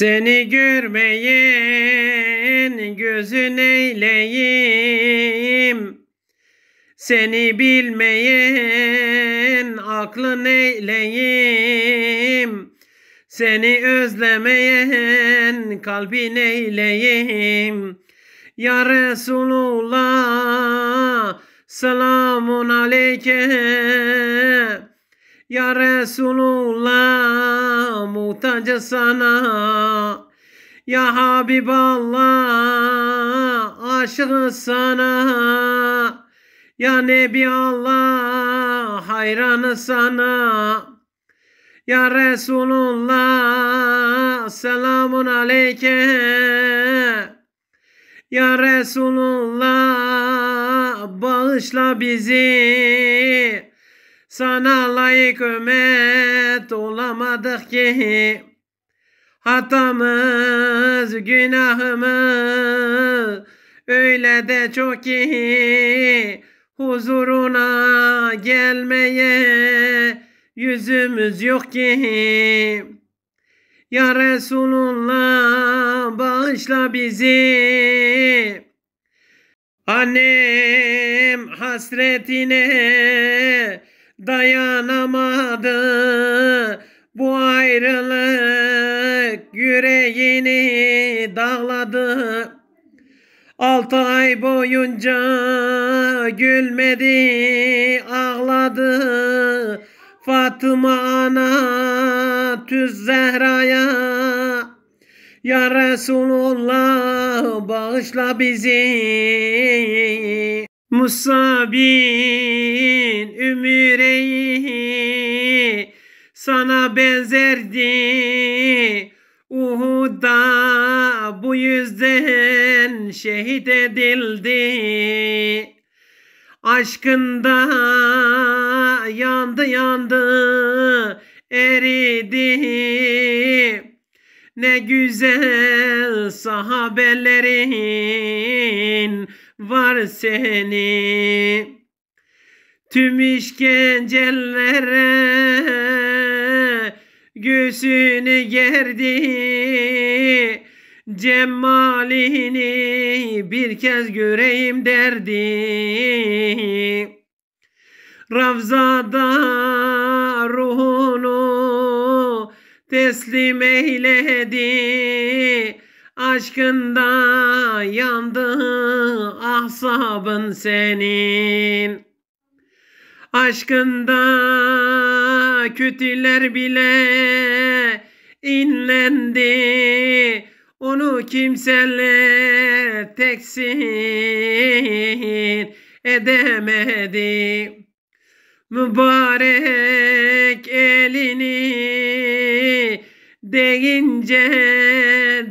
Seni görmeyen gözün eyleyim. Seni bilmeyen aklın eyleyim. Seni özlemeyen kalbin eyleyim. Ya Resulullah selamun aleyke. Ya Resulullah muhtacı sana Ya Habiballah aşığı sana Ya Nebi Allah hayran sana Ya Resulullah selamun aleyke Ya Resulullah bağışla bizi sana layık ümmet olamadık ki Hatamız, günahımız öyle de çok ki Huzuruna gelmeye yüzümüz yok ki Ya Resulullah bağışla bizi Annem hasretine dayanamadı bu ayrılık yüreğini dağladı. Altı ay boyunca gülmedi, ağladı. Fatıma ana tüz Zehra'ya Ya Resulullah bağışla bizi Musa bin Ümüreyi sana benzerdi. Uhud'da bu yüzden şehit edildi. Aşkında yandı yandı eridi. Ne güzel sahabelerin var seni Tüm işkencelere göğsünü gerdi Cemalini bir kez göreyim derdi Ravzada ruhunu teslim eyledi Aşkında yandı asabın senin Aşkında kötüler bile inlendi Onu kimseler teksin edemedi Mübarek elini deyince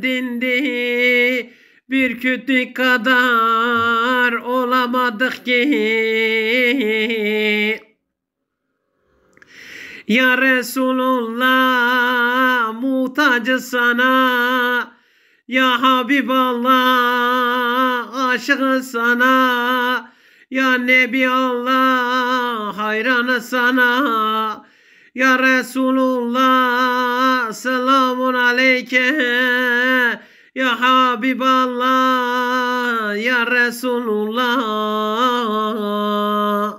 dindi bir kütük kadar olamadık ki Ya Resulullah muhtacı sana Ya Habiballah aşığı sana Ya Nebi Allah hayranı sana Ya Resulullah selamun aleyke ya Habiballah, Ya Resulullah.